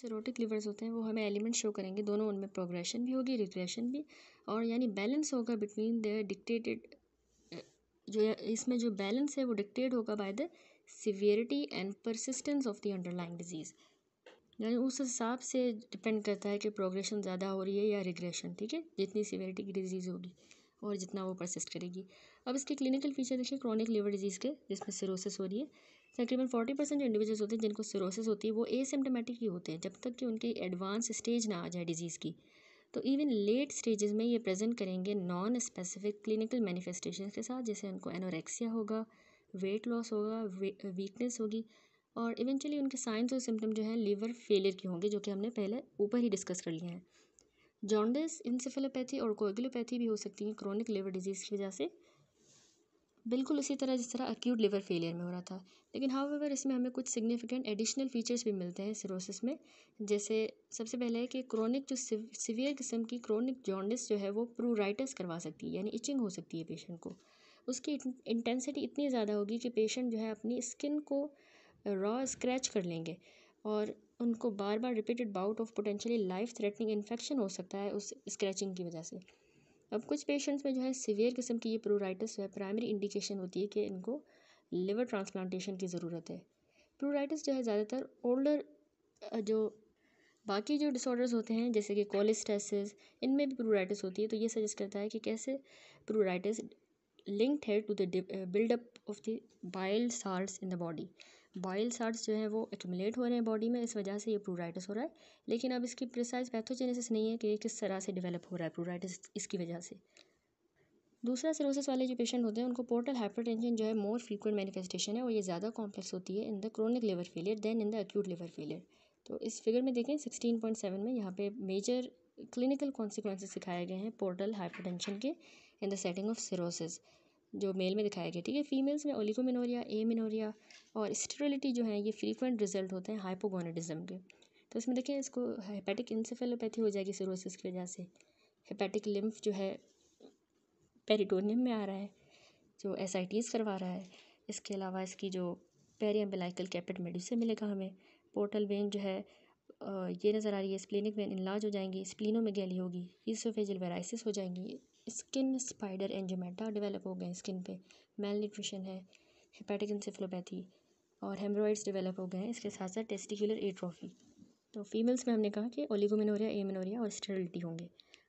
cirrhotic levers होते हैं वो हमें एलिमेंट शो करेंगे दोनों उनमें प्रोग्रेशन भी होगी रिग्रेशन भी और यानी बैलेंस होगा बिटवीन द डिक्टेटेड जो इसमें जो बैलेंस है वो डिक्टेट होगा by the severity and persistence of the underlying disease यानी उस हिसाब से डिपेंड करता है कि प्रोग्रेशन ज़्यादा हो रही है या रिग्रेशन ठीक है जितनी सीवियरिटी की डिजीज़ होगी और जितना वो परसिस्ट करेगी अब इसके क्लिनिकल फीचर देखिए क्रॉनिक लिवर डिजीज़ के जिसमें सिरोसिस हो रही है तकरीबन फोर्टी परसेंट जो इंडिविजुअल्स होते हैं जिनको सिरोसिस होती है वो एसिम्टोमेटिक ही होते हैं जब तक कि उनकी एडवांस स्टेज ना आ जाए डिजीज़ की तो इवन लेट स्टेजेस में ये प्रेजेंट करेंगे नॉन स्पेसिफिक क्लिनिकल मैनिफेस्टेशन के साथ जैसे उनको एनोरेक्सिया होगा वेट लॉस होगा वे, वीकनेस होगी और इवेंचुअली उनके साइंस और सिम्टम जो है लीवर फेलियर के होंगे जो कि हमने पहले ऊपर ही डिस्कस कर लिए हैं जॉन्डिस इंसेफेलोपैथी और कोगलोपैथी भी हो सकती हैं क्रॉनिक लीवर डिजीज़ की वजह से बिल्कुल उसी तरह जिस तरह एक्यूट लिवर फेलियर में हो रहा था लेकिन एवर इसमें हमें कुछ सिग्निफिकेंट एडिशनल फीचर्स भी मिलते हैं सिरोसिस में जैसे सबसे पहले है कि क्रोनिक जो सिवियर किस्म की क्रोनिक जॉन्डिस जो है वो प्रूराइटस करवा सकती है यानी इचिंग हो सकती है पेशेंट को उसकी इंटेंसिटी इतनी ज़्यादा होगी कि पेशेंट जो है अपनी स्किन को रॉ स्क्रैच कर लेंगे और उनको बार बार repeated bout of potentially life threatening infection हो सकता है उस स्क्रैचिंग की वजह से अब कुछ पेशेंट्स में जो है सीवियर किस्म की ये प्रोराइटिस जो है प्राइमरी इंडिकेशन होती है कि इनको लिवर ट्रांसप्लांटेशन की ज़रूरत है प्रोराइटिस जो है ज़्यादातर ओल्डर जो बाकी जो डिसऑर्डर्स होते हैं जैसे कि कोलिस्टेसिस इनमें भी प्रोराइटिस होती है तो ये सजेस्ट करता है कि कैसे प्रोराइटिस लिंक्ड है to the buildup of the bile salt in the body bile salts जो हैं वो एक्यूमुलेट हो रहे हैं बॉडी में इस वजह से ये प्रोराइटिस हो रहा है लेकिन अब इसकी प्रिसाइज पैथोजेनेसिस नहीं है कि ये किस तरह से डेवलप हो रहा है प्रोराइटिस इसकी वजह से दूसरा सिरोसिस वाले जो पेशेंट होते हैं उनको पोर्टल हाइपर जो है मोर फ्रीक्वेंट मैनिफेस्टेशन है और ये ज़्यादा कॉम्प्लेक्स होती है in the chronic liver failure than in the acute liver failure तो इस फिगर में देखें सिक्सटीन में यहाँ पे मेजर क्लिनिकल कॉन्सिक्वेंस सिखाए गए हैं पोर्टल हाइपर के in the setting of cirrhosis जो मेल में दिखाया गया ठीक है फीमेल्स में ए मिनोरिया और स्टेरिलिटी जो है ये फ्रीक्वेंट रिजल्ट होते हैं हाइपोगोनेटिज्म के तो इसमें देखें इसको हेपेटिक इंसेफेलोपैथी हो जाएगी सिरोसिस की वजह से हेपेटिक लिम्फ जो है पेरिटोनियम में आ रहा है जो एस आई टीज़ करवा रहा है इसके अलावा इसकी जो पेरियम्बेलाइकल कैपिट मेडिस मिलेगा हमें पोर्टल वेन जो है ये नज़र आ रही है स्प्लिनिक वेन इलाज हो जाएंगी स्प्लिनों में गैली होगी ईसोफेजल वेराइसिस हो जाएंगी स्किन स्पाइडर एंजोमेटा डेवलप हो गए हैं स्किन पे मेल न्यूट्रिशन है हेपेटिक इंसेफ्लोपैथी और हेमरोइड्स डेवलप हो गए हैं इसके साथ साथ टेस्टिकुलर एट्रोफी तो फीमेल्स में हमने कहा कि ओलिगोमिनोरिया एमिनोरिया और स्टेरिलिटी होंगे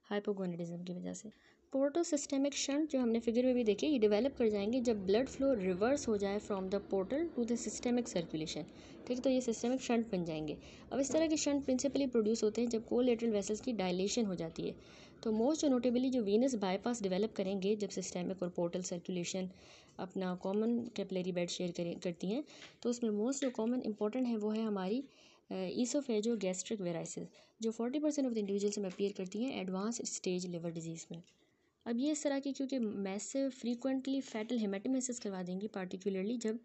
हाइपोगोनेडिज्म की वजह से पोर्टोसिस्टेमिक शंट जो हमने फिगर में भी देखे ये डेवलप कर जाएंगे जब ब्लड फ्लो रिवर्स हो जाए from the portal to the systemic circulation ठीक है तो ये सिस्टेमिक शंट बन जाएंगे अब इस तरह के शंट प्रिंसिपली प्रोड्यूस होते हैं जब कोलेटरल वेसल्स की डायलेशन हो जाती है तो मोस्ट नोटेबली जो वीनस बाईपास डेवलप करेंगे जब सिस्टेमिक और पोर्टल सर्कुलेशन अपना कॉमन कैपलरी बेड शेयर करें करती हैं तो उसमें मोस्ट जो कॉमन इंपॉर्टेंट है वो है हमारी ईसोफेजो गैस्ट्रिक वेराइसिस जो forty percent of the individuals में अपीयर करती हैं एडवांस स्टेज लिवर डिजीज़ में अब ये इस तरह की क्योंकि मैसे फ्रीकुंटली फैटल हेमेटोमेसिस करवा देंगी पार्टिकुलरली जब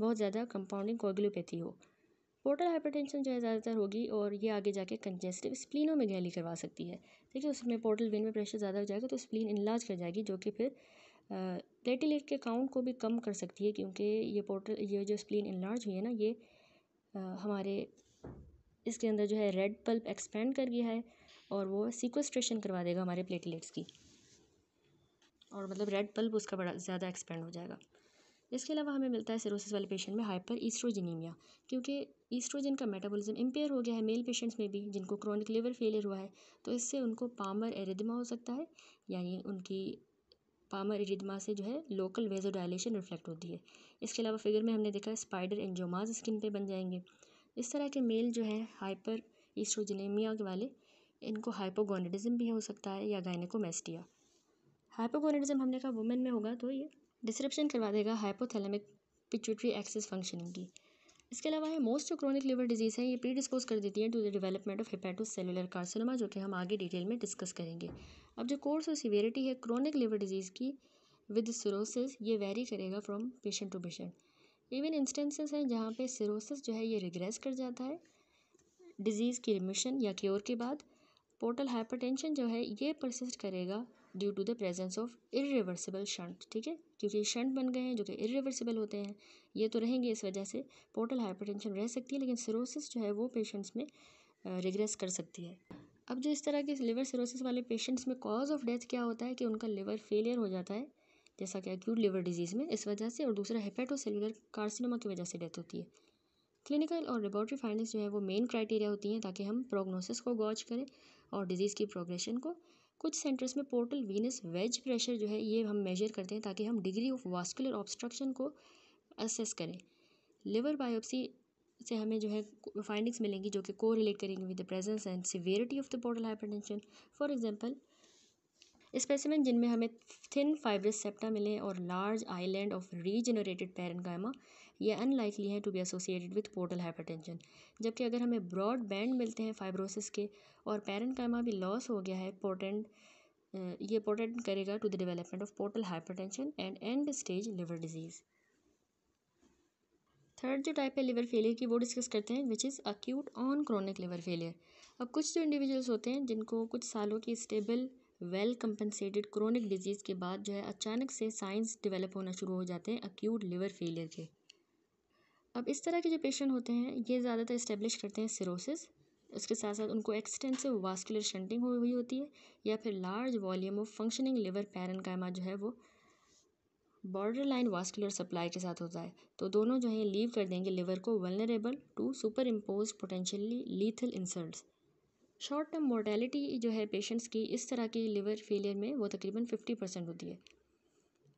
बहुत ज़्यादा कंपाउंडिंग कोगलोपैथी हो पोर्टल हाइपरटेंशन जो है ज़्यादातर होगी और ये आगे जाके कंजेस्टिव स्प्लिनों में गैली करवा सकती है ठीक है उसमें पोर्टल वेन में प्रेशर ज़्यादा हो जाएगा तो स्प्लीन इलाज कर जाएगी जो कि फिर प्लेटिलेट के काउंट को भी कम कर सकती है क्योंकि ये पोर्टल ये जो स्प्लिन इलाज हुई है ना ये आ, हमारे इसके अंदर जो है रेड पल्प एक्सपेंड कर गया है और वो सिक्वेस्ट्रेशन करवा देगा हमारे प्लेटलेट्स की और मतलब रेड पल्प उसका बड़ा ज़्यादा एक्सपेंड हो जाएगा इसके अलावा हमें मिलता है सिरोसिस वाले पेशेंट में हाइपर ईस्ट्रोजिनीमिया क्योंकि ईस्ट्रोजन का मेटाबॉलिज्म इम्पेयर हो गया है मेल पेशेंट्स में भी जिनको क्रॉनिक लिवर फेलियर हुआ है तो इससे उनको पामर एरिदमा हो सकता है यानी उनकी पामर एरिदमा से जो है लोकल वेजो डायलेशन रिफ्लेक्ट होती है इसके अलावा फिगर में हमने देखा स्पाइडर एंजोमाज स्किन पर बन जाएंगे इस तरह के मेल जो है हाइपर ईस्ट्रोजनेमिया वाले इनको हाइपोगोनेडिज्म भी हो सकता है या गायनेकोमेस्टिया हाइपोगोनेडिज्म हमने कहा वुमेन में होगा तो ये डिस्क्रिप्शन करवा देगा हाइपोथैलेमिक पिट्यूटरी एक्सेस फंक्शनिंग की इसके अलावा है मोस्ट जो क्रॉनिक लिवर डिजीज़ है ये प्रीडिस्पोज कर देती है to the development of hepatocellular carcinoma जो कि हम आगे डिटेल में डिस्कस करेंगे अब जो कोर्स और सीवेरिटी है क्रॉनिक लिवर डिजीज़ की विद सिरोसिस ये वेरी करेगा from patient to patient even instances हैं जहाँ पे सिरोसिस जो है ये रिग्रेस कर जाता है डिजीज़ की रिमिशन या क्योर के बाद पोर्टल हाइपरटेंशन जो है ये परसिस्ट करेगा due to the presence of irreversible shunt ठीक है क्योंकि शंट बन गए हैं जो कि इरिवर्सिबल होते हैं ये तो रहेंगे इस वजह से पोर्टल हाइपरटेंशन रह सकती है लेकिन सिरोसिस जो है वो पेशेंट्स में रिग्रेस कर सकती है अब जो इस तरह के लिवर सिरोसिस वाले पेशेंट्स में कॉज ऑफ डेथ क्या होता है कि उनका लिवर फेलियर हो जाता है जैसा कि एक्यूट लिवर डिजीज़ में इस वजह से और दूसरा हेपेटोसेलुलर कार्सिनोमा की वजह से डेथ होती है क्लिनिकल और लेबॉर्ट्री फाइंडिंग्स जो है वो मेन क्राइटेरिया होती हैं ताकि हम प्रोग्नोसिस को गॉच करें और डिजीज़ की प्रोग्रेशन को कुछ सेंटर्स में पोर्टल वीनस वेज प्रेशर जो है ये हम मेजर करते हैं ताकि हम डिग्री ऑफ वास्कुलर ऑब्स्ट्रक्शन को असेस करें लिवर बायोप्सी से हमें जो है फाइंडिंग्स मिलेंगी जो कि को रिलेट करेंगे with the presence and severity of the portal tension for example specimen जिनमें हमें थिन फाइब्रस सेप्टा मिले और large island of regenerated parenchyma यह अनलाइकली है to be associated with portal hypertension जबकि अगर हमें ब्रॉड बैंड मिलते हैं फाइब्रोसिस के और कैमा भी लॉस हो गया है पोर्टेंट ये पोर्टेंट करेगा to the development of portal hypertension and end stage liver disease third जो टाइप है लिवर फेलियर की वो डिस्कस करते हैं which is acute on chronic liver failure अब कुछ जो इंडिविजुअल्स होते हैं जिनको कुछ सालों की stable well compensated chronic disease के बाद जो है अचानक से साइंस डेवलप होना शुरू हो जाते हैं अक्यूट लिवर फेलियर के अब इस तरह के जो पेशेंट होते हैं ये ज़्यादातर इस्टेब्लिश करते हैं सिरोसिस उसके साथ साथ उनको एक्सटेंसिव वास्कुलर शंटिंग हुई हुई होती है या फिर large volume of functioning liver parenchyma जो है वो बॉर्डर लाइन वास्कुलर सप्लाई के साथ होता है तो दोनों जो है लीव कर देंगे लिवर को vulnerable to superimpose potentially lethal insult short term mortality जो है पेशेंट्स की इस तरह की लिवर फेलियर में वो तकरीबन फिफ्टी परसेंट होती है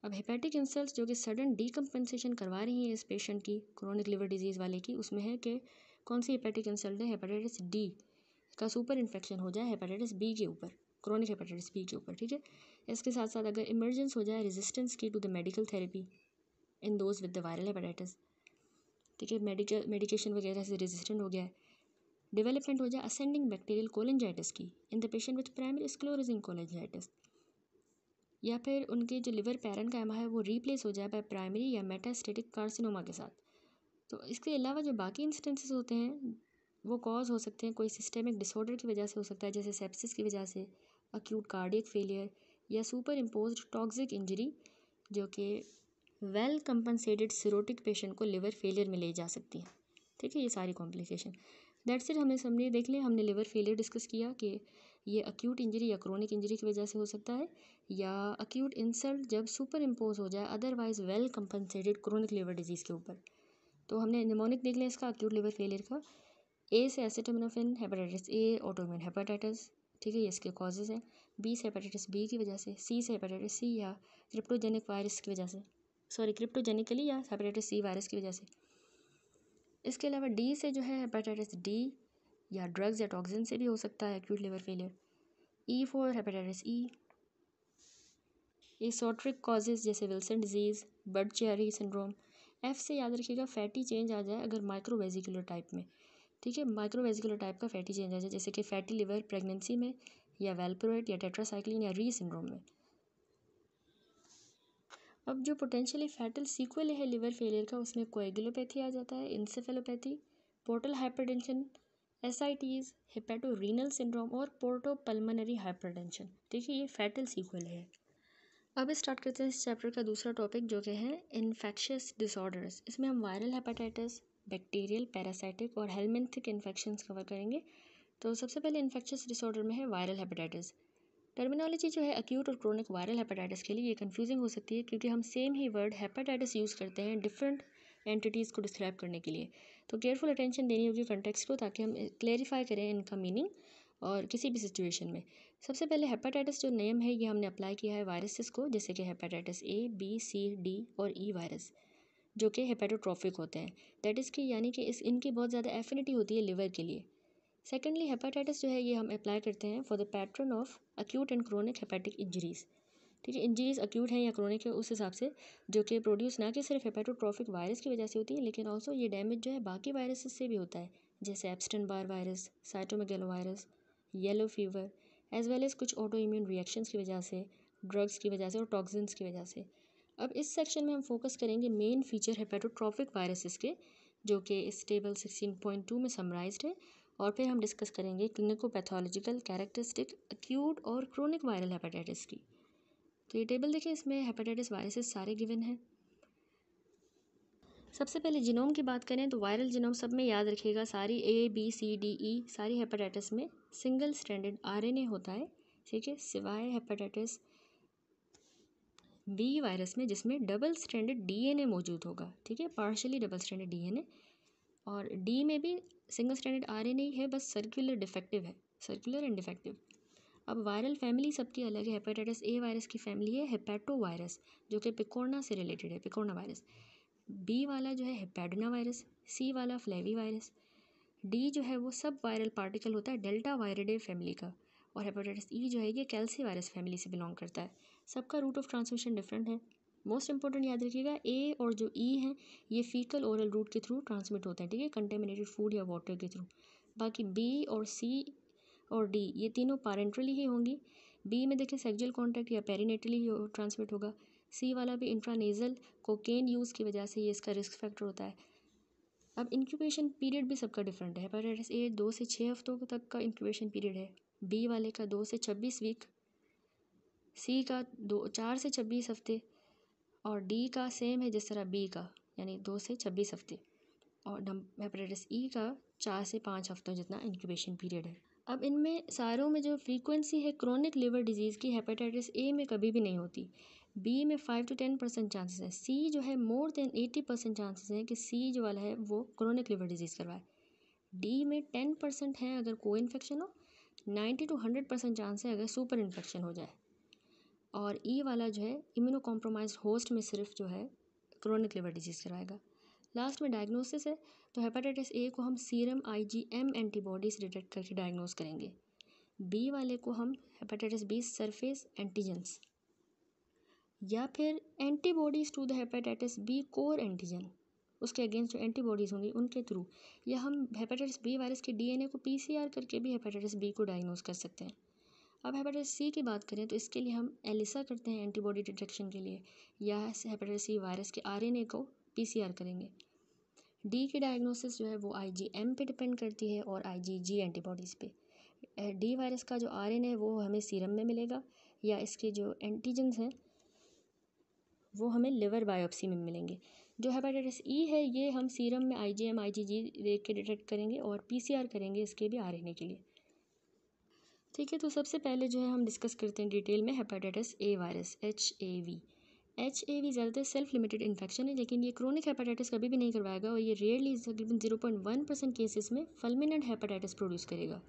अब हेपेटिक इंसल्ट जो कि सडन डीकम्पनसेशन करवा रही हैं इस पेशेंट की क्रोनिक लिवर डिजीज़ वाले की उसमें है कि कौन सी हेपेटिक इंसल्ट है हेपेटाइटिस डी का सुपर इन्फेक्शन हो जाए हेपेटाइटिस बी के ऊपर क्रोनिक हेपेटाइटिस बी के ऊपर ठीक है इसके साथ साथ अगर इमरजेंस हो जाए रेजिस्टेंस की to the medical therapy in those with the viral hepatitis ठीक है मेडिकल मेडिकेशन वगैरह से रेजिस्टेंट हो गया है डेवलपमेंट हो जाए असेंडिंग बैक्टीरियल कोलेंजाइटिस की in the patient with primary sclerosing cholangitis या फिर उनके जो लिवर पैरन पैरेन्काइमा है वो रिप्लेस हो जाए बाय प्राइमरी या मेटास्टेटिक कार्सिनोमा के साथ तो इसके अलावा जो बाकी इंस्टेंसेस होते हैं वो कॉज हो सकते हैं कोई सिस्टेमिक डिसऑर्डर की वजह से हो सकता है जैसे सेप्सिस की वजह से अक्यूट कार्डियक फेलियर या सुपर इम्पोज टॉक्सिक इंजरी जो कि वेल कंपनसेटेड सिरोटिक पेशेंट को लिवर फेलियर में ले जा सकती हैं ठीक है ये सारी कॉम्प्लिकेशन दैट्स इट हमने समझे देख लिया हमने लिवर फेलियर डिस्कस किया कि ये अक्यूट इंजरी या क्रोनिक इंजरी की वजह से हो सकता है या अक्यूट इंसल्ट जब सुपर इम्पोज हो जाए otherwise well compensated chronic liver disease के ऊपर तो हमने निमोनिक देख लिया इसका अक्यूट लिवर फेलियर का ए से acetaminophen hepatitis A autoimmune hepatitis ठीक है ये इसके कॉजेज़ हैं बी से हेपेटाइटिस बी की वजह से सी से हेपेटाइटिस सी या क्रिप्टोजेनिक वायरस की वजह से सॉरी क्रिप्टोजेनिकली या हेपेटाइटिस सी वायरस की वजह से इसके अलावा डी से जो है हेपेटाइटिस डी या ड्रग्स या टॉक्सिन से भी हो सकता है acute liver failure E for hepatitis E esoteric causes जैसे Wilson disease Budd Chiari syndrome F से याद रखिएगा फैटी चेंज आ जाए अगर माइक्रोवेजिकुलर टाइप में ठीक है माइक्रोवेजिकुलर टाइप का फैटी चेंज आ जाए जैसे कि फैटी लिवर प्रेगनेंसी में या वेल्प्रोएट या टेट्रासाइक्लिन या री सिंड्रोम में अब जो पोटेंशियली फैटल सीक्वल है लिवर फेलियर का उसमें कोएगुलोपैथी आ जाता है इंसेफेलोपैथी पोर्टल हाइपरटेंशन एस हेपेटो रीनल सिंड्रोम और पोर्टो पल्मनरी हाइपरटेंशन देखिए ये फैटल सीक्वल है अब स्टार्ट करते हैं इस चैप्टर का दूसरा टॉपिक जो कि है इन्फेक्शियस डिसऑर्डर्स इसमें हम वायरल हेपेटाइटिस बैक्टीरियल पैरासाइटिक और हेलमेंथिक इन्फेक्शन कवर करेंगे तो सबसे पहले इन्फेक्शियस डिसऑर्डर में है वायरल हेपेटाइटिस टर्मिनोलॉजी जो है अक्यूट और क्रोनिक वायरल हेपेटाइटिस के लिए ये कन्फ्यूजिंग हो सकती है क्योंकि हम सेम ही वर्ड हेपेटाइटिस यूज़ करते हैं डिफरेंट एंटिटीज़ को डिस्क्राइब करने के लिए तो केयरफुल अटेंशन देनी होगी कंटेक्स्ट को ताकि हम क्लेरिफाई करें इनका मीनिंग और किसी भी सिचुएशन में सबसे पहले हेपाटाइटिस जो नेम है ये हमने अप्लाई किया है वायरसेस को जैसे कि hepatitis A B C D और ई e वायरस जो कि हेपेटोट्रॉफिक होते हैं दैट इज़ की यानी कि इस इनकी बहुत ज़्यादा एफिनिटी होती है लिवर के लिए सेकेंडली हेपाटाइटिस जो है ये हम अप्लाई करते हैं for the pattern of acute and chronic hepatic injuries ठीक है इंजीज अक्यूट हैं या क्रोनिक है उस हिसाब से जो कि प्रोड्यूस ना कि सिर्फ हेपेटोट्रॉफिक वायरस की वजह से होती है लेकिन ऑल्सो ये डैमेज जो है बाकी वायरस से भी होता है जैसे Epstein Barr virus cytomegalovirus yellow fever as well as कुछ ऑटो इम्यून रिएक्शन की वजह से ड्रग्स की वजह से और टॉक्सिन्स की वजह से अब इस सेक्शन में हम फोकस करेंगे मेन फीचर हेपेटोट्रॉफिक वायरसेस के जो कि इस टेबल सिक्सटीन पॉइंट टू में समराइज है और फिर हम डिस्कस करेंगे क्लिनिको पैथोलॉजिकल कैरेक्टरिस्टिक अक्यूट और क्रोनिक वायरल हेपेटाइटिस की तो ये टेबल देखिए इसमें हेपेटाइटिस वायरसेस सारे गिवन हैं सबसे पहले जिनोम की बात करें तो वायरल जिनोम सब में याद रखिएगा सारी ए बी सी डी ई सारी हेपेटाइटिस में सिंगल स्टैंडर्ड आरएनए होता है ठीक है सिवाय हेपेटाइटिस बी वायरस में जिसमें डबल स्टैंडर्ड डीएनए मौजूद होगा ठीक है पार्शली डबल स्टैंडर्ड डीएनए और डी में भी सिंगल स्टैंडर्ड आर ए है बस सर्कुलर डिफेक्टिव है सर्कुलर एंड डिफेक्टिव अब वायरल फैमिली सबकी अलग है हेपेटाइटिस ए वायरस की फैमिली है हेपेटो वायरस जो कि पिकोना से रिलेटेड है पिकोना वायरस बी वाला जो है हेपेडना वायरस सी वाला फ्लेवी वायरस डी जो है वो सब वायरल पार्टिकल होता है डेल्टा वायरडे फैमिली का और हेपेटाइटिस ई e जो है ये कैल्सी वायरस फैमिली से बिलोंग करता है सबका रूट ऑफ ट्रांसमिशन डिफरेंट है मोस्ट इंपॉर्टेंट याद रखिएगा ए और जो ई e हैं ये फीकल ओरल रूट के थ्रू ट्रांसमिट होते हैं ठीक है कंटेमिनेटेड फूड या वाटर के थ्रू बाकी बी और सी और डी ये तीनों पैरेंटली ही होंगी बी में देखें सेक्जुअल कॉन्टैक्ट या पेरीनेटली हो, ट्रांसमिट होगा सी वाला भी इंट्रानेजल कोकेन यूज़ की वजह से ये इसका रिस्क फैक्टर होता है अब इंक्यूबेशन पीरियड भी सबका डिफरेंट है पर ए दो से छः हफ्तों तक का इंक्यूबेशन पीरियड है बी वाले का दो से छब्बीस वीक सी का दो चार से छब्बीस हफ्ते और डी का सेम है जिस तरह बी का यानी दो से छब्बीस हफ्ते और हेपेटाइटिस ई e का चार से पाँच हफ्तों जितना इंक्यूबेशन पीरियड है अब इनमें सारों में जो फ्रीक्वेंसी है क्रोनिक लिवर डिजीज़ की हेपेटाइटिस ए में कभी भी नहीं होती बी में five to ten percent chances हैं सी जो है more than eighty percent chances हैं कि सी जो वाला है वो क्रोनिक लिवर डिजीज़ करवाए डी में टेन परसेंट है अगर को इन्फेक्शन हो ninety to hundred percent chance है अगर सुपर इन्फेक्शन हो जाए और ई e वाला जो है इम्यूनो कॉम्प्रोमाइज होस्ट में सिर्फ जो है क्रोनिक लिवर डिजीज़ करवाएगा लास्ट में डायग्नोसिस है तो हेपाटाइटिस ए को हम सीरम आईजीएम एंटीबॉडीज़ डिटेक्ट करके डायग्नोस करेंगे बी वाले को हम हेपाटाइटिस बी सरफेस एंटीजन्स या फिर antibodies to the hepatitis B core antigen उसके अगेंस्ट जो एंटीबॉडीज़ होंगी उनके थ्रू या हम हेपेटाइटिस बी वायरस के डीएनए को पीसीआर करके भी हेपेटाइटिस बी को डायग्नोज कर सकते हैं अब हेपेटाइटिस सी की बात करें तो इसके लिए हम एलिसा करते हैं एंटीबॉडी डिटेक्शन के लिए या हेपेटाइटिस सी वायरस के आरएनए को पी सी आर करेंगे डी की डायग्नोसिस जो है वो आई जी एम पे डिपेंड करती है और आई जी जी एंटीबॉडीज़ पे डी वायरस का जो आर एन है वो हमें सीरम में मिलेगा या इसके जो एंटीजन्स हैं वो हमें लिवर बायोप्सी में मिलेंगे जो हेपेटाइटिस ई e है ये हम सीरम में आई जी एम आई जी जी देख के डिटेक्ट करेंगे और पी सी आर करेंगे इसके भी आर के लिए ठीक है तो सबसे पहले जो है हम डिस्कस करते हैं डिटेल में hepatitis A virus H A V H A V ज़्यादातर सेल्फ लिमिटेड इन्फेक्शन है लेकिन ये क्रोनिक हेपेटाइटिस कभी भी नहीं करवाएगा और ये रेयरली तकरीबन zero point one percent cases में फल्मिनेंट हेपेटाइटिस प्रोड्यूस करेगा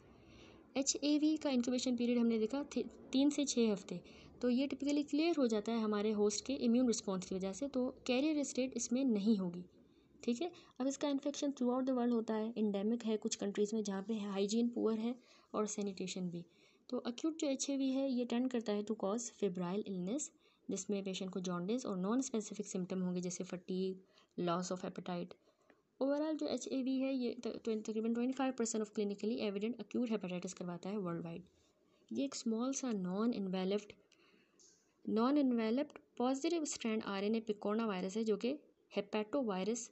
एच ए वी का इंक्यूबेशन पीरियड हमने देखा तीन से छः हफ्ते तो ये टिपिकली क्लियर हो जाता है हमारे होस्ट के इम्यून रिस्पॉन्स की वजह से तो कैरियर स्टेट इसमें नहीं होगी ठीक है अब इसका infection throughout the world होता है इंडेमिक है कुछ कंट्रीज़ में जहाँ पे हाइजीन पुअर है और सैनिटेशन भी तो अक्यूट जो एच है ये टेंड करता है टू कॉज फेब्राइल इलनेस जिसमें पेशेंट को जॉन्डिस और नॉन स्पेसिफिक सिम्टम होंगे जैसे fatigue loss of appetite overall जो एच है ये तकरीबन twenty five percent of clinically evident acute hepatitis करवाता है वर्ल्ड वाइड ये एक स्मॉल सा non enveloped non enveloped positive strand R N A picornavirus है जो कि हेपेटो वायरस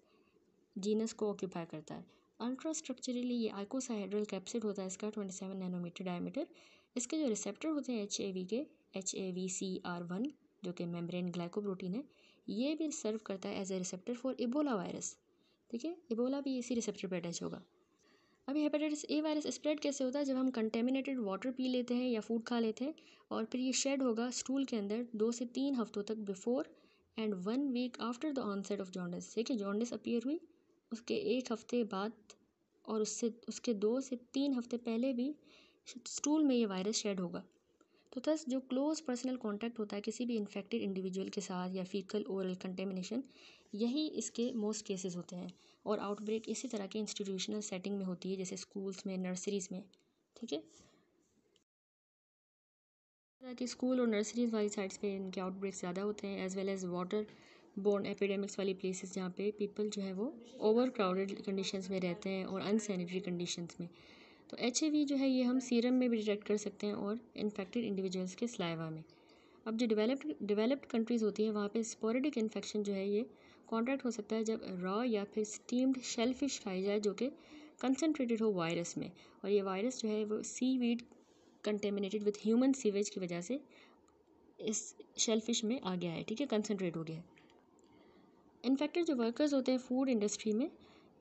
जीनस को ऑक्यूपाई करता है अल्ट्रा स्ट्रक्चरली ये आइकोसाहेड्रल कैप्सिड होता है इसका ट्वेंटी सेवन नैनोमीटर डायमीटर इसके जो रिसेप्टर होते हैं एच ए वी के H A V C R one जो कि मेम्ब्रेन ग्लाइकोप्रोटीन है ये भी सर्व करता है as a receptor for Ebola virus ठीक है इबोला भी इसी रिसेप्टर पर अटैच होगा अभी हेपेटाइटिस ए वायरस स्प्रेड कैसे होता है जब हम कंटेमिनेटेड वाटर पी लेते हैं या फूड खा लेते हैं और फिर ये शेड होगा स्टूल के अंदर दो से तीन हफ्तों तक before and one week after the onset of jaundice ठीक है जॉन्डिस अपीयर हुई उसके एक हफ्ते बाद और उससे उसके दो से तीन हफ्ते पहले भी स्टूल में ये वायरस शेड होगा तो थस जो क्लोज़ पर्सनल कॉन्टैक्ट होता है किसी भी इन्फेक्टेड इंडिविजुअल के साथ या फीकल ओरल कंटेमिनेशन यही इसके मोस्ट केसेस होते हैं और आउटब्रेक इसी तरह के इंस्टीट्यूशनल सेटिंग में होती है जैसे स्कूल्स में नर्सरीज़ में ठीक है तरह स्कूल और नर्सरीज़ वाली साइड्स पे इनके आउटब्रेक ज़्यादा होते हैं as well as waterborne epidemics वाली प्लेसेस जहाँ पे पीपल जो है वो ओवर क्राउडेड कंडीशन में रहते हैं और अनसेनेटरी कंडीशन में तो एच जो है ये हम सीरम में भी डिटेक्ट कर सकते हैं और इन्फेक्टेड इंडिविजुअल्स के स्लाइवा में अब जो डेवलप्ड डेवलप्ड कंट्रीज़ होती हैं वहाँ पे स्पोरेडिक इन्फेक्शन जो है ये कॉन्ट्रैक्ट हो सकता है जब रॉ या फिर स्टीम्ड शेल फिश खाई जाए जो कि कंसनट्रेटेड हो वायरस में और ये वायरस जो है वो seaweed contaminated with human sewage की वजह से इस शेल फिश में आ गया है ठीक है कंसनट्रेट हो गया है इन्फेक्टेड जो वर्कर्स होते हैं फूड इंडस्ट्री में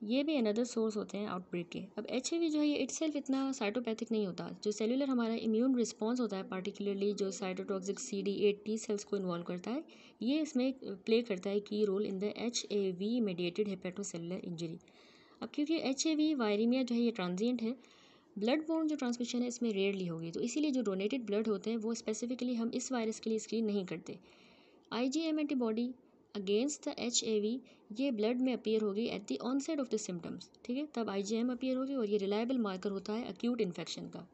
ये भी अनदर सोर्स होते हैं आउटब्रेक के अब एच जो है ये इट इतना साइटोपैथिक नहीं होता जो सेलुलर हमारा इम्यून रिस्पॉन्स होता है पार्टिकुलरली जो cytotoxic C D eight T cells को इन्वॉल्व करता है ये इसमें प्ले करता है की role in the H A V mediated hepatocellular injury अब क्योंकि एच ए वी वायरीमिया जो है ये ट्रांजिएंट है ब्लड बोन जो ट्रांसमिशन है इसमें रेयरली होगी तो इसीलिए जो डोनेटेड ब्लड होते हैं वो स्पेसिफिकली हम इस वायरस के लिए स्क्रीन नहीं करते I G M antibody against the H A V ये ब्लड में अपीयर होगी at the onset of the symptoms ठीक है तब आई जी एम अपीयर होगी और ये रिलायबल मार्कर होता है अक्यूट इन्फेक्शन का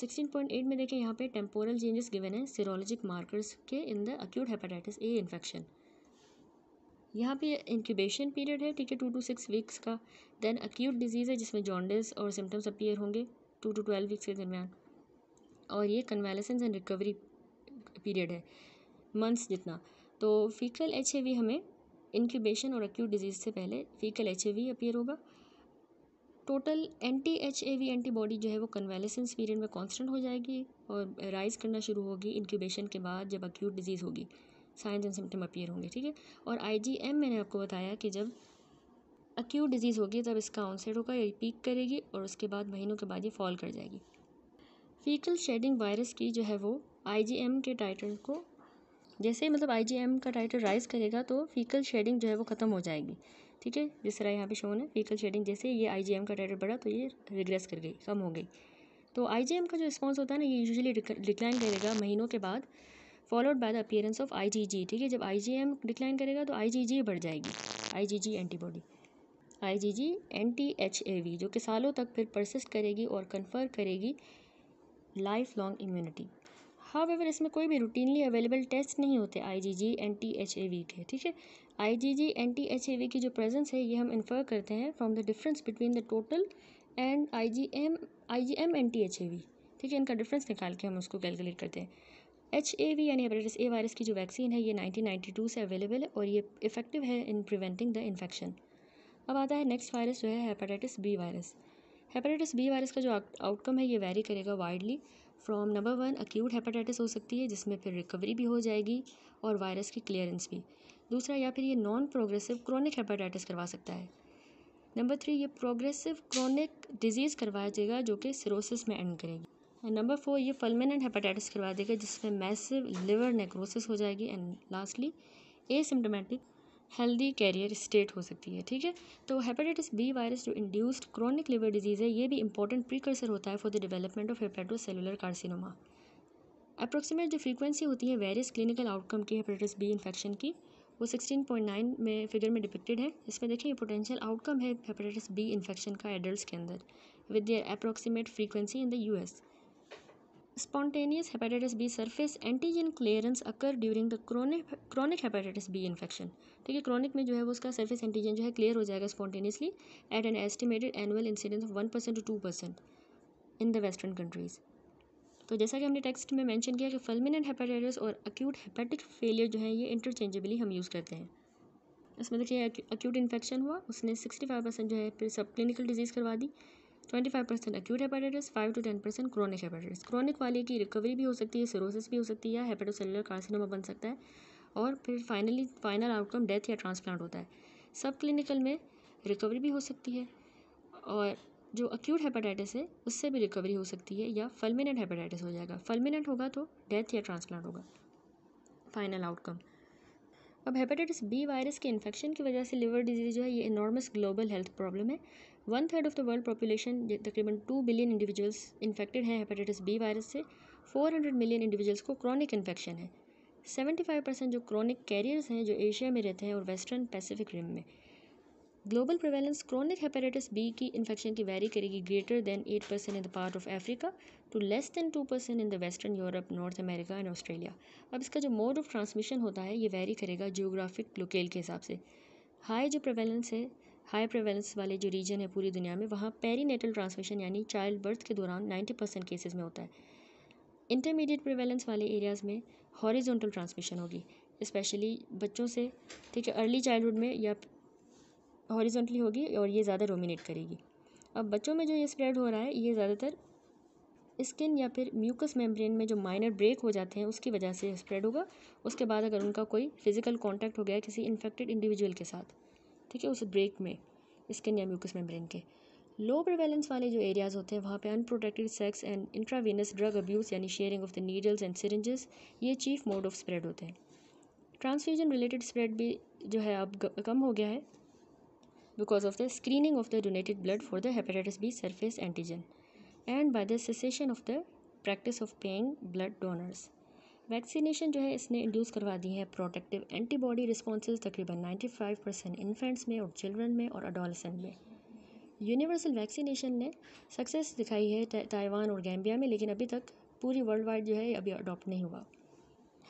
16.8 में देखें यहाँ पे टेम्पोरल चेंजेस गिवन है सीरोलॉजिक मार्कर्स के in the acute hepatitis A infection यहाँ पे इंक्यूबेशन पीरियड है ठीक है टू टू सिक्स वीक्स का देन अक्यूट डिजीज़ है जिसमें जॉन्डिस और सिम्टम्स अपीयर होंगे टू टू ट्वेल्व वीक्स के दरमियान और ये कन्वेलेसेंस एंड रिकवरी पीरियड है मंथ्स जितना तो फ़ीकल एच हमें इनक्यूबेशन और एक्यूट डिज़ीज़ से पहले फ़ीकल एच अपीयर होगा टोटल एंटी एच एंटीबॉडी जो है वो कन्वेलेसेंस पीरियड में कांस्टेंट हो जाएगी और राइज़ करना शुरू होगी इनक्यूबेशन के बाद जब अक्यूट डिज़ीज़ होगी साइंस एंड सिम्टम अपीयर होंगे ठीक है और आईजीएम मैंने आपको बताया कि जब अक्यूट डिज़ीज़ होगी तब इसका ऑनसेट होगा ये पीक करेगी और उसके बाद महीनों के बाद ये फॉल कर जाएगी फीकल शेडिंग वायरस की जो है वो एम के टाइटल को जैसे मतलब आई जी एम का टाइटल राइज करेगा तो फीकल शेडिंग जो है वो ख़त्म हो जाएगी ठीक है जिस तरह यहाँ पे शोन है फीकल शेडिंग जैसे ये आई जी एम का टाइटल बढ़ा तो ये रिग्रेस कर गई कम हो गई तो आई जी एम का जो रिस्पॉन्स होता है ना ये यूजली डिक्लाइन करेगा महीनों के बाद followed by the appearance of I G G ठीक है जब आई जी एम डिक्लाइन करेगा तो आई जी जी बढ़ जाएगी I G G antibody I G G T H A V जो कि सालों तक फिर परसिस्ट करेगी और कन्फर करेगी लाइफ लॉन्ग इम्यूनिटी हावेवर इसमें कोई भी रूटीनली अवेलेबल टेस्ट नहीं होते I G G anti H A V के ठीक है I G G anti H A V की जो प्रेजेंस है ये हम इन्फर करते हैं from the difference between the total and I G M I G M anti H A V ठीक है इनका डिफरेंस निकाल के हम उसको कैलकुलेट करते हैं एच ए वी यानी हेपेटाइटिस ए वायरस की जो वैक्सीन है ये टू से अवेलेबल है और ये इफेक्टिव है इन प्रिवेंटिंग द इन्फेक्शन अब आता है नेक्स्ट वायरस जो है hepatitis B virus hepatitis B virus का जो आउटकम है ये वेरी करेगा widely from number one acute hepatitis हो सकती है जिसमें फिर रिकवरी भी हो जाएगी और वायरस की क्लियरेंस भी दूसरा या फिर ये नॉन प्रोग्रेसिव क्रॉनिक हेपाटाइटिस करवा सकता है नंबर थ्री ये प्रोग्रेसिव क्रॉनिक डिजीज़ करवा देगा जो कि सिरोसिस में एंड करेगी एंड नंबर फोर ये फलमिनेंट हेपाटाइटिस करवा देगा जिसमें मैसिव लिवर नेक्रोसिस हो जाएगी and lastly asymptomatic healthy carrier state हो सकती है ठीक है तो हेपेटाइटिस बी वायरस जो इंड्यूस्ड क्रॉनिक लिवर डिजीज़ है ये भी इंपॉर्टेंट प्रीकर्सर होता है for the development of hepatocellular carcinoma approximate जो फ्रीक्वेंसी होती है वेरियस क्लिनिकल आउटकम की हेपेटाइटिस बी इन्फेक्शन की वो 16.9 में फिगर में डिपिक्टेड है इसमें देखिए ये पोटेंशियल आउटकम है हेपेटाइटिस बी इन्फेक्शन का एडल्ट के अंदर with the approximate frequency in the US spontaneous hepatitis B surface antigen clearance occur during the chronic chronic hepatitis B infection ठीक है क्रॉनिक में जो है वो उसका सर्फेस एंटीजन जो है क्लियर हो जाएगा spontaneously at an estimated annual incidence of one percent to two percent in the western countries तो जैसा कि हमने टेक्स्ट में मैंशन किया कि फर्मिनेंट हेपेटाइटिस और अक्यूट हेपेटिक फेलियर जो है ये इंटरचेंजेबली हम यूज़ करते हैं इसमें देखिए अक्यूट इन्फेक्शन हुआ उसने सिक्सटी फाइव परसेंट जो है फिर सब क्लिनिकल डिजीज़ करवा दी twenty five percent acute hepatitis five to ten percent chronic hepatitis chronic वाले की रिकवरी भी हो सकती है सिरोसिस भी हो सकती है हेपेटोसेलर कार्सिनोमा बन सकता है और फिर फाइनली फाइनल आउटकम डेथ या ट्रांसप्लांट होता है सब क्लिनिकल में रिकवरी भी हो सकती है और जो अक्यूट हेपेटाइटिस है उससे भी रिकवरी हो सकती है या फलमिनेंट हेपेटाइटिस हो जाएगा फलमिनेंट होगा तो डेथ या ट्रांसप्लांट होगा फाइनल आउटकम अब हेपेटाइटिस बी वायरस के इन्फेक्शन की वजह से लिवर डिजीज़ जो है ये इनॉर्मस ग्लोबल हेल्थ प्रॉब्लम है one third of the world population तकरीबन टू बिलियन इंडिविजुअल्स इन्फेक्टेड हैं हेपेटाइटिस बी वायरस से फोर हंड्रेड मिलियन इंडिविजुअल्स को क्रॉनिक इन्फेक्शन है सेवेंटी फाइव परसेंट जो क्रॉनिक कैरियर्स हैं जो एशिया में रहते हैं और वेस्टर्न पैसिफिक रिम में global prevalence chronic hepatitis B की इन्फेक्शन की वैरी करेगी greater than eight percent in the part of Africa to less than two percent in the western Europe North America and Australia अब इसका जो mode of transmission होता है ये vary करेगा जियोग्राफिक लोकेल के हिसाब से हाई जो प्रवेलेंस है हाई प्रवेलेंस वाले जो रीजन है पूरी दुनिया में वहाँ पेरीनेटल ट्रांसमिशन यानी चाइल्ड बर्थ के दौरान नाइन्टी परसेंट केसेज में होता है इंटरमीडिएट प्रिवेलेंस वाले एरियाज़ में हॉरिजॉन्टल ट्रांसमिशन होगी स्पेशली बच्चों से ठीक है अर्ली चाइल्डहुड में या हॉरिजॉन्टली होगी और ये ज़्यादा डोमिनेट करेगी अब बच्चों में जो ये स्प्रेड हो रहा है ये ज़्यादातर स्किन या फिर म्यूकस मेम्ब्रेन में जो माइनर ब्रेक हो जाते हैं उसकी वजह से स्प्रेड होगा उसके बाद अगर उनका कोई फिजिकल कांटेक्ट हो गया किसी इन्फेक्टेड इंडिविजुअल के साथ ठीक है उस ब्रेक में स्किन या म्यूकस मेम्ब्रेन के लो प्रिवेलेंस वाले जो एरियाज़ होते हैं वहाँ पे unprotected sex and intravenous drug abuse यानी sharing of the needles and syringes ये चीफ मोड ऑफ स्प्रेड होते हैं ट्रांसफ्यूजन रिलेटेड स्प्रेड भी जो है अब कम हो गया है because of the screening of the donated blood for the hepatitis B surface antigen and by the cessation of the practice of paying blood donors vaccination जो है इसने इंड्यूस करवा दी है प्रोटेक्टिव एंटीबॉडी रिस्पॉन्सेज तकरीबन फाइव परसेंट इन्फेंट्स में और children में और अडोलसेंट में यूनिवर्सल वैक्सीनेशन ने सक्सेस दिखाई है ताइवान और गैम्बिया में लेकिन अभी तक पूरी वर्ल्ड वाइड जो है अभी अडॉप्ट नहीं हुआ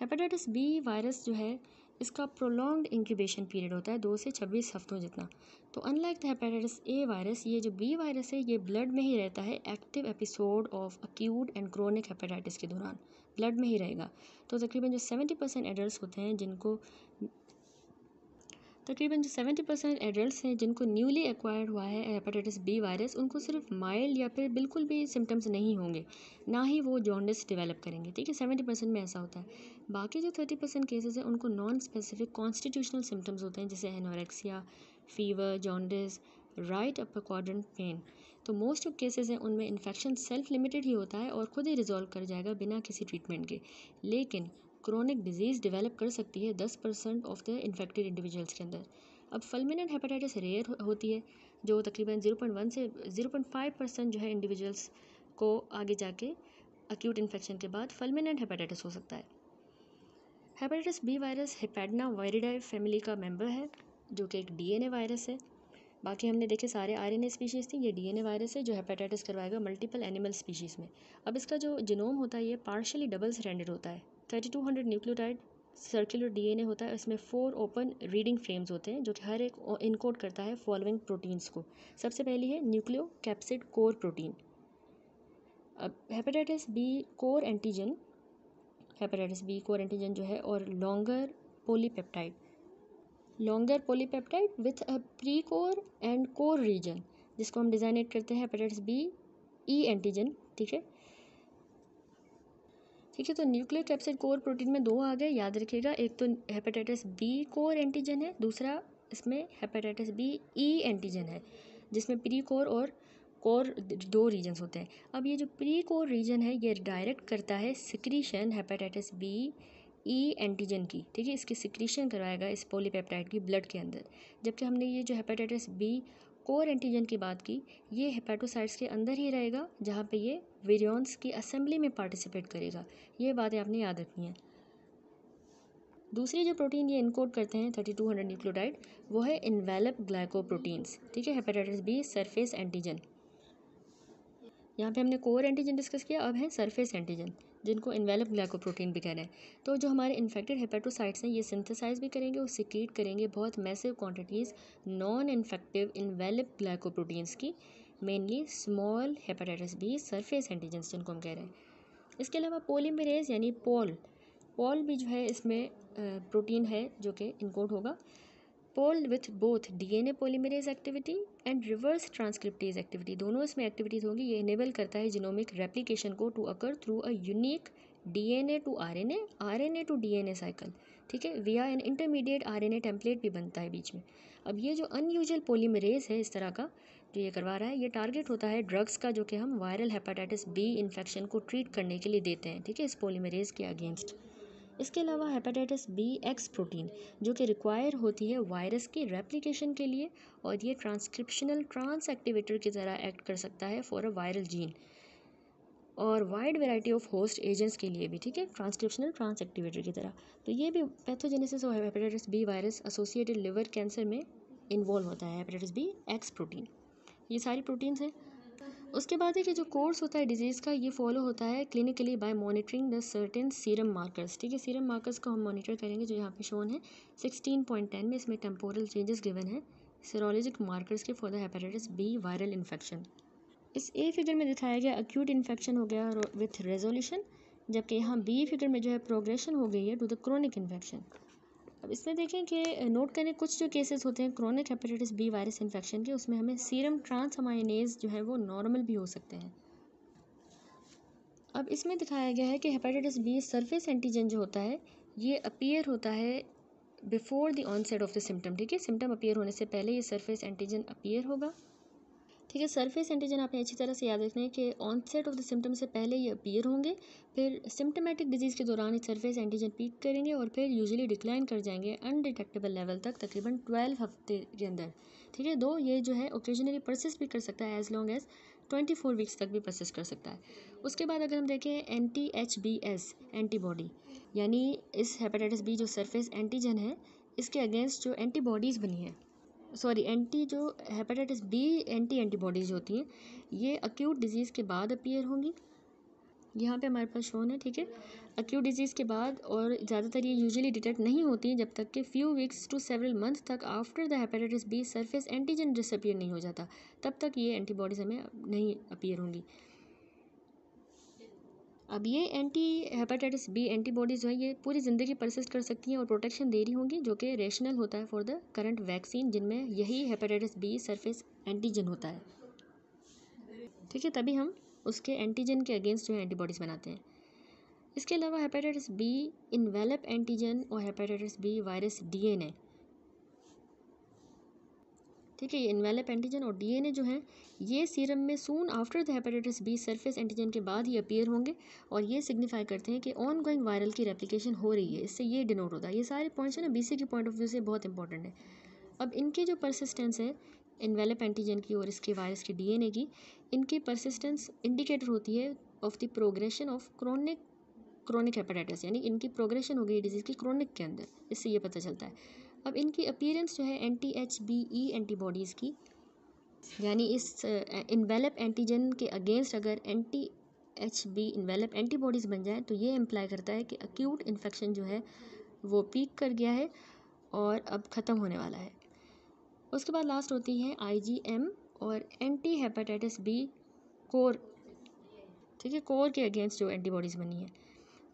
हेपेटाइटिस बी वायरस जो है इसका प्रोलॉन्ग इंक्यूबेशन पीरियड होता है दो से छब्बीस हफ्तों जितना तो unlike the hepatitis A virus ये जो बी वायरस है ये ब्लड में ही रहता है active episode of acute and chronic hepatitis के दौरान ब्लड में ही रहेगा तो तकरीबन जो सेवेंटी परसेंट एडल्ट होते हैं जिनको तकरीबन जो सेवेंटी परसेंट एडल्ट हैं जिनको न्यूली एक्वायर्ड हुआ है हेपेटाइटिस बी वायरस उनको सिर्फ माइल्ड या फिर बिल्कुल भी सिम्टम्स नहीं होंगे ना ही वो जॉन्डिस डेवलप करेंगे ठीक है सेवेंटी परसेंट में ऐसा होता है बाकी जो थर्टी परसेंट केसेज हैं उनको नॉन स्पेसिफिक कॉन्स्टिट्यूशनल सिम्टम्स होते हैं जैसे anorexia fever jaundice right upper quadrant pain तो मोस्ट ऑफ केसेज हैं उनमें इन्फेक्शन सेल्फ लिमिटेड ही होता है और ख़ुद ही रिजॉल्व कर जाएगा बिना किसी ट्रीटमेंट के लेकिन क्रोनिक डिजीज़ डेवलप कर सकती है दस percent of the infected individuals के अंदर अब फल्मिनेंट हेपेटाइटिस रेयर होती है जो तकरीबन ज़ीरो पॉइंट वन से ज़ीरो पॉइंट फाइव परसेंट जो है इंडिविजुअल्स को आगे जाके अक्यूट इन्फेक्शन के बाद फल्मिनेंट हेपेटाइटिस हो सकता है hepatitis B virus Hepadnaviridae family का मेम्बर है जो कि एक डीएनए वायरस है बाकी हमने देखे सारे आरएनए स्पीशीज़ थी ये डीएनए वायरस है जो हेपेटाइटिस करवाएगा मल्टीपल एनिमल स्पीशीज़ में अब इसका जो जिनोम होता है ये पार्शली डबल स्टैंडर्ड होता है thirty two hundred nucleotide circular DNA होता है इसमें फोर ओपन रीडिंग फ्रेम्स होते हैं जो कि हर एक इनकोड करता है फॉलोइंग प्रोटीन्स को सबसे पहली है न्यूक्लियो कैप्सिड कोर प्रोटीन अब hepatitis B core antigen hepatitis B core antigen जो है और longer polypeptide longer polypeptide with a pre core and core region जिसको हम डिजाइनेट करते हैं हेपेटाइटिस बी ई एंटीजन ठीक है ठीक है तो न्यूक्लियर कैप्सिड कोर प्रोटीन में दो आ गए याद रखिएगा एक तो हेपेटाइटिस बी कोर एंटीजन है दूसरा इसमें हेपेटाइटिस बी ई एंटीजन है जिसमें प्री कोर और कोर दो रीजन्स होते हैं अब ये जो प्री कोर रीजन है ये डायरेक्ट करता है secretion hepatitis B E antigen की ठीक है इसकी सिक्रीशन करवाएगा इस पोलीपेप्टाइड की ब्लड के अंदर जबकि हमने ये जो हेपेटाइटिस बी कोर एंटीजन की बात की ये हेपेटोसाइट्स के अंदर ही रहेगा जहाँ पे ये वेरियंस की असेंबली में पार्टिसिपेट करेगा ये बातें आपने याद रखनी है दूसरी जो प्रोटीन ये इनकोड करते हैं थर्टी टू हंड्रेड न्यूक्लियोटाइड वो है इन्वेलप ग्लाइकोप्रोटीन्स ठीक है हेपेटाइटिस बी सरफेस एंटीजन यहाँ पे हमने कोर एंटीजन डिस्कस किया अब है सरफेस एंटीजन जिनको इन्वेलप ग्लाइकोप्रोटीन भी कह रहे हैं तो जो हमारे इन्फेक्टेड हेपेटोसाइट्स हैं ये सिंथेसाइज भी करेंगे और सिक्रीट करेंगे बहुत massive quantities non infective envelope glycoproteins की mainly small hepatitis B surface antigens जिनको हम कह रहे हैं इसके अलावा पोलीमरेज यानी पोल पोल भी जो है इसमें प्रोटीन है जो कि इनकोड होगा pol with both D N A polymerase activity and reverse transcriptase activity दोनों इसमें एक्टिविटीज़ होंगी ये इनेबल करता है जिनोमिक रेप्लीकेशन को to occur through a unique D N A to R R N A N A to D N A cycle ठीक है V R N intermediate R N A template भी बनता है बीच में अब ये जो अनयूजल पोलीमरेज है इस तरह का जो ये करवा रहा है ये टारगेट होता है ड्रग्स का जो कि हम वायरल हेपाटाइटिस बी इन्फेक्शन को ट्रीट करने के लिए देते हैं ठीक है इस पोलीमरेज के अगेंस्ट इसके अलावा हेपेटाइटिस बी एक्स प्रोटीन जो कि रिक्वायर होती है वायरस के रेप्लिकेशन के लिए और ये ट्रांसक्रिप्शनल ट्रांस एक्टिवेटर की तरह एक्ट कर सकता है फॉर अ वायरल जीन और wide variety of host agents के लिए भी ठीक है ट्रांसक्रिप्शनल ट्रांस एक्टिवेटर की तरह तो ये भी पैथोजेनेसिस और hepatitis B virus associated liver cancer में इन्वॉल्व होता है हेपेटाइटिस बी एक्स प्रोटीन ये सारी प्रोटीन्स हैं उसके बाद ये जो कोर्स होता है डिजीज़ का ये फॉलो होता है clinically by monitoring the certain serum markers ठीक है सीरम मार्कर्स को हम मॉनिटर करेंगे जो यहाँ पे शोन है सिक्सटीन पॉइंट टेन में इसमें टेम्पोरल चेंजेस गिवन है सीरोलॉजिक मार्कर्स के for the hepatitis B viral infection इस ए फिगर में दिखाया गया अक्यूट इन्फेक्शन हो गया विथ रेजोल्यूशन जबकि यहाँ बी फिगर में जो है प्रोग्रेशन हो गई है टू द क्रोनिक इन्फेक्शन अब इसमें देखें कि नोट करें कुछ जो केसेस होते हैं chronic hepatitis B virus infection के उसमें हमें सीरम ट्रांसमाइनेज जो है वो नॉर्मल भी हो सकते हैं अब इसमें दिखाया गया है कि हेपेटाइटिस बी सरफेस एंटीजन जो होता है ये अपीयर होता है before the onset of the symptom ठीक है सिम्टम अपीयर होने से पहले ये सरफेस एंटीजन अपीयर होगा ठीक है सरफेस एंटीजन आपने अच्छी तरह से याद रखना है कि ऑनसेट ऑफ द सिम्टम से पहले ये अपीयर होंगे फिर सिम्टमेटिक डिजीज़ के दौरान सरफेस एंटीजन पीक करेंगे और फिर यूजली डिक्लाइन कर जाएंगे अनडिटेक्टेबल लेवल तक तकरीबन ट्वेल्व हफ्ते के अंदर ठीक है दो ये जो है ओकेजनली प्रोसेस भी कर सकता है as long as twenty four weeks तक भी प्रोसेस कर सकता है उसके बाद अगर हम देखें anti H B S antibody यानी इस हेपेटाइटिस बी जो सरफेस एंटीजन है इसके अगेंस्ट जो एंटीबॉडीज़ बनी हैं सॉरी एंटी जो हेपेटाइटिस बी एंटी एंटीबॉडीज़ होती हैं ये अक्यूट डिज़ीज़ के बाद अपीयर होंगी यहाँ पे हमारे पास शोन है ठीक है अक्यूट डिज़ीज़ के बाद और ज़्यादातर ये यूजुअली डिटेक्ट नहीं होती हैं जब तक कि few weeks to several month तक after the hepatitis B surface antigen disappear नहीं हो जाता तब तक ये एंटीबॉडीज़ हमें नहीं अपीयर होंगी अब ये एंटी हेपाटाइटिस बी एंटीबॉडीज़ जो है ये पूरी ज़िंदगी परसिस्ट कर सकती हैं और प्रोटेक्शन दे रही होंगी जो कि रेशनल होता है फॉर द करंट वैक्सीन जिनमें यही हेपेटाइटिस बी सरफेस एंटीजन होता है ठीक है तभी हम उसके एंटीजन के अगेंस्ट जो है एंटीबॉडीज़ बनाते हैं इसके अलावा हेपेटाइटिस बी इन्वेलप एंटीजन और हेपेटाइटिस बी वायरस डीएनए ठीक है ये इनवेलप एंटीजन और डीएनए जो है ये सीरम में soon after the hepatitis B surface antigen के बाद ही अपेयर होंगे और ये सिग्निफाई करते हैं कि ऑन गोइंग वायरल की रेप्लीकेशन हो रही है इससे ये डिनोट होता है ये सारे पॉइंट्स हैं ना सी के पॉइंट ऑफ व्यू से बहुत इंपॉर्टेंट है अब इनके जो परसिस्टेंस है इनवेलप एंटीजन की और इसके वायरस की ए की इनकी परसिस्टेंस इंडिकेटर होती है of the progression of chronic chronic hepatitis यानी इनकी प्रोग्रेशन हो गई डिजीज़ की क्रोनिक के अंदर इससे ये पता चलता है अब इनकी अपीयरेंस जो है anti H B E antibodies की यानी इस इन्वेलप एंटीजन के अगेंस्ट अगर anti H B envelope antibodies बन जाए तो ये इम्प्लाई करता है कि अक्यूट इन्फेक्शन जो है वो पीक कर गया है और अब ख़त्म होने वाला है उसके बाद लास्ट होती है आई जी एम और एंटी हेपाटाइटिस बी कोर ठीक है कोर के अगेंस्ट जो एंटीबॉडीज़ बनी है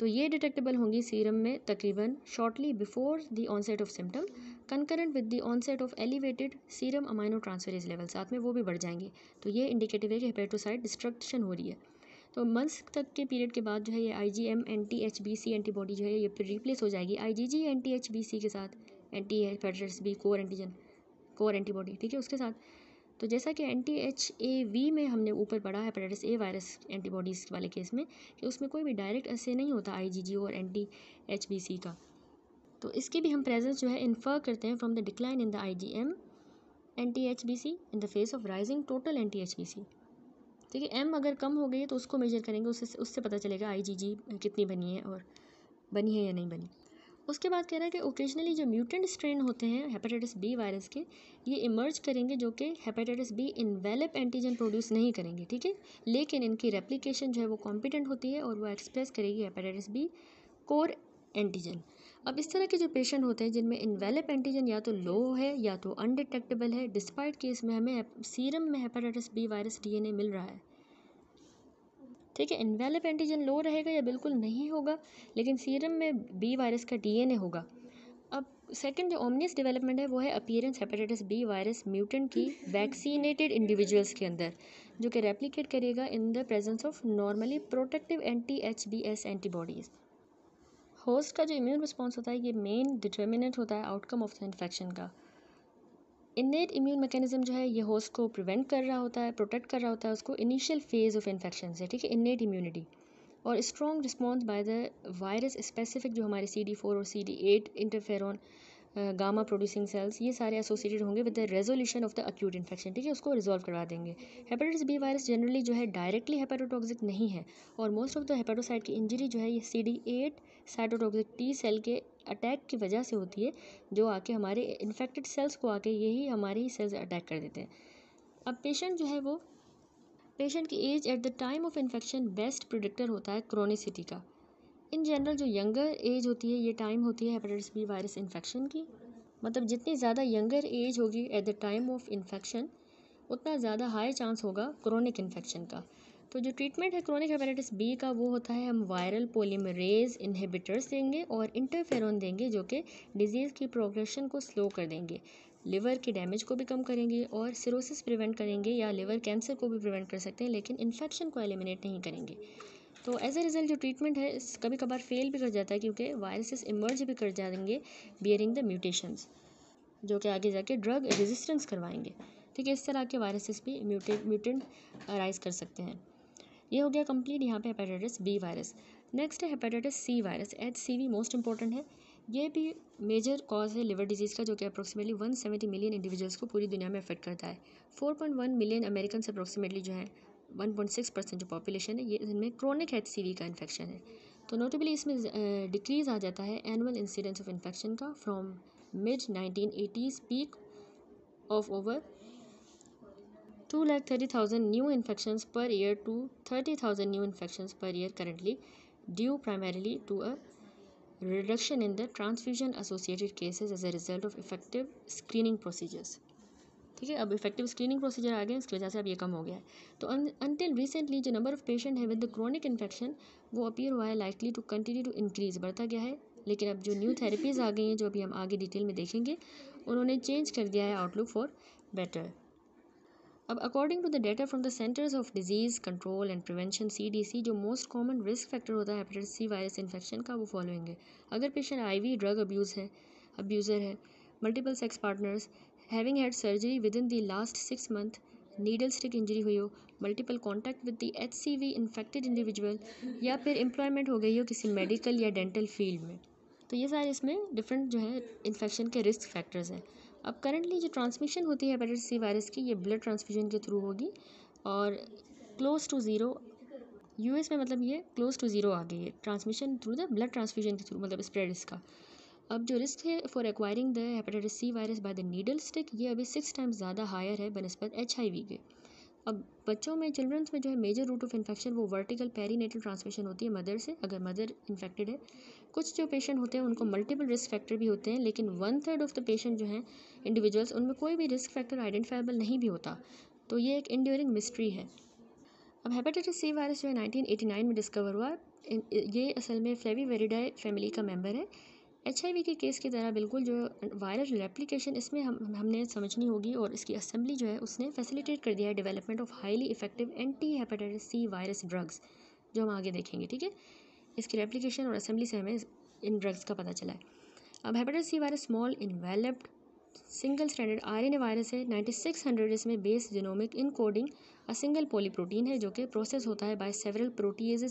तो ये डिटेक्टेबल होंगी सीरम में तकरीबन shortly before the onset of symptom concurrent with the onset of elevated serum aminotransferase level साथ में वो भी बढ़ जाएंगे तो ये इंडिकेटिव है कि हेपेटोसाइड डिस्ट्रक्शन हो रही है तो मंथ्स तक के पीरियड के बाद जो है ये I G M anti H B C antibody जो है ये रिप्लेस हो जाएगी I G G anti H B C के साथ anti hepatitis B core antigen core antibody ठीक है उसके साथ तो जैसा कि एंटी एच ए वी में हमने ऊपर पढ़ा है हेपेटाइटिस ए वायरस एंटीबॉडीज़ वाले केस में कि उसमें कोई भी डायरेक्ट असर नहीं होता आई जी जी और एंटी एच बी सी का तो इसकी भी हम प्रेजेंस जो है इन्फर करते हैं from the decline in the I G M anti H B C in the face of rising total anti H B C ठीक है एम अगर कम हो गई है तो उसको मेजर करेंगे उससे उससे पता चलेगा आई जी जी कितनी बनी है और बनी है या नहीं बनी उसके बाद कह रहा है कि ओकेजनली जो म्यूटेंट स्ट्रेन होते हैं हेपेटाइटिस बी वायरस के ये इमर्ज करेंगे जो कि hepatitis B envelope antigen produce नहीं करेंगे ठीक है लेकिन इनकी रेप्लीकेशन जो है वो कॉम्पिटेंट होती है और वो एक्सप्रेस करेगी हेपेटाइटिस बी कोर एंटीजन अब इस तरह के जो पेशेंट होते हैं जिनमें इनवेलप एंटीजन या तो लो है या तो अनडिटेक्टेबल है डिस्पाइट केस में हमें सीरम में हेपेटाइटिस बी वायरस डीएनए मिल रहा है ठीक है इनवैलिड एंटीजन लो रहेगा या बिल्कुल नहीं होगा लेकिन सीरम में बी वायरस का डीएनए होगा अब सेकंड जो ओमनियस डेवलपमेंट है वो है appearance hepatitis B virus mutant की वैक्सीनेटेड इंडिविजुअल्स के अंदर जो कि रेप्लीकेट करेगा in the presence of normally protective anti H B S antibodies host का जो इम्यून रिस्पॉन्स होता है ये मेन डिटर्मिनेंट होता है आउटकम ऑफ द इन्फेक्शन का इनेट इम्यून मैकेनिज्म जो है ये होस्ट को प्रिवेंट कर रहा होता है प्रोटेक्ट कर रहा होता है उसको इनिशियल फेज़ ऑफ इन्फेक्शन से ठीक है इनेट इम्यूनिटी और strong response by the virus specific जो हमारे सी डी और C D eight interferon gamma producing cells ये सारे एसोसिएटेड होंगे with the resolution of the acute infection ठीक है उसको रिजॉल्व करवा देंगे हेपेटाइटिस बी वायरस जनरली जो है डायरेक्टली हेपेटोटॉक्सिक नहीं है और मोस्ट ऑफ द हेपेटोसाइट की इंजरी जो है ये C D eight cytotoxic T cell के अटैक की वजह से होती है जो आके हमारे इन्फेक्टेड सेल्स को आके यही हमारे ही सेल्स अटैक कर देते हैं अब पेशेंट जो है वो पेशेंट की age at the time of infection best predictor होता है क्रोनिसिटी का इन जनरल जो यंगर एज होती है ये टाइम होती है हेपेटाइटिस बी वायरस इन्फेक्शन की मतलब जितनी ज़्यादा यंगर एज होगी at the time of infection उतना ज़्यादा हाई चांस होगा क्रोनिक इन्फेक्शन का तो जो ट्रीटमेंट है क्रोनिक हेपेटाइटिस बी का वो होता है हम वायरल पोलीमरेज इन्हिबिटर्स देंगे और इंटरफेरोन देंगे जो कि डिजीज़ की प्रोग्रेशन को स्लो कर देंगे लिवर के डैमेज को भी कम करेंगे और सिरोसिस प्रिवेंट करेंगे या लिवर कैंसर को भी प्रिवेंट कर सकते हैं लेकिन इन्फेक्शन को एलिमिनेट नहीं करेंगे तो एज ए रिज़ल्ट जो ट्रीटमेंट है कभी कभार फेल भी कर जाता है क्योंकि वायरसेस इमर्ज भी कर जाएंगे बियरिंग द म्यूटेशंस जो कि आगे जाके ड्रग रेजिस्टेंस करवाएंगे ठीक है इस तरह के वायरसेस भी म्यूटेंट म्यूटेंट कर सकते हैं ये हो गया कम्प्लीट यहाँ पे हेपेटाइटिस बी वायरस नेक्स्ट है hepatitis C virus H C V most important है ये भी मेजर कॉज है लिवर डिजीज़ का जो कि अप्रोक्सीमेटली 170 मिलियन इंडिविजुअल्स को पूरी दुनिया में अफेक्ट करता है 4.1 मिलियन अमेरिकन अप्रोक्सीमेटली जो है 1.6 परसेंट जो पॉपुलेशन है ये इनमें क्रॉनिक एच सी वी का इन्फेक्शन है तो नोटेबली इसमें डिक्रीज आ जाता है एनुअल इंसिडेंस ऑफ इन्फेक्शन का from mid nineteen eighties peak of over two lakh thirty thousand new infection per year to thirty thousand new infection per year currently due primarily to a reduction in the transfusion associated cases as a result of effective screening procedures ठीक है अब effective screening procedure आ गए इसकी वजह से अब ये कम हो गया है तो अनटिल रिसेंटली जो नंबर ऑफ पेशेंट है विद द क्रॉनिक इन्फेक्शन वो अपीयर हुआ है likely to continue to increase बढ़ता गया है लेकिन अब जो न्यू थेरेपीज आ गई हैं जो अभी हम आगे डिटेल में देखेंगे उन्होंने चेंज कर दिया है आउटलुक फॉर बेटर अब according to the data from the centres of disease control and prevention CDC जो मोस्ट कॉमन रिस्क फैक्टर होता है हेपेटाइटिस सी वायरस इन्फेक्शन का वो फॉलोइंग है अगर पेशेंट आईवी ड्रग अब्यूज़ है अब्यूज़र है multiple sex partners having had surgery within the last six month needle stick injury हुई हो multiple contact with the H C V infected individual या फिर एम्प्लॉयमेंट हो गई हो किसी मेडिकल या डेंटल फील्ड में तो ये सारे इसमें डिफरेंट जो है इन्फेक्शन के रिस्क फैक्टर्स हैं अब करंटली जो ट्रांसमिशन होती है हेपेटाइटिस सी वायरस की ये ब्लड ट्रांसफ्यूजन के थ्रू होगी और क्लोज़ टू ज़ीरो यूएस में मतलब ये क्लोज़ टू ज़ीरो आ गई है transmission through the blood transfusion के थ्रू मतलब स्प्रेड इसका अब जो रिस्क है for acquiring the hepatitis C virus by the needle stick ये अभी सिक्स टाइम्स ज़्यादा हायर है बनस्पत एच आई वी के अब बच्चों में चिल्ड्रंस में जो है मेजर रूट ऑफ इन्फेक्शन वो वर्टिकल पेरीनेटल ट्रांसमिशन होती है मदर से अगर मदर इन्फेक्टेड है कुछ जो पेशेंट होते हैं उनको मल्टीपल रिस्क फैक्टर भी होते हैं लेकिन one third of the patient जो हैं इंडिविजुअल्स उनमें कोई भी रिस्क फैक्टर आइडेंटिफाइबल नहीं भी होता तो ये एक इंड्योरिंग मिस्ट्री है अब हेपेटाइटिस सी वायरस जो है नाइन में डिस्कवर हुआ ये असल में फ्लेवी वेरिडाई फैमिली का मेम्बर है एच के केस की तरह बिल्कुल जो वायरल रेप्लीकेशन इसमें हम हमने समझनी होगी और इसकी असम्बली जो है उसने फैसिलिटेट कर दिया है development of highly effective anti hepatitis C virus drugs जो हम आगे देखेंगे ठीक है इसकी रेप्लीकेशन और असम्बली से हमें इन ड्रग्स का पता चला है अब hepatitis C virus small enveloped single standard R virus है नाइन्टी सिक्स हंड्रेड इसमें base genomic encoding a single polyprotein है जो कि प्रोसेस होता है by several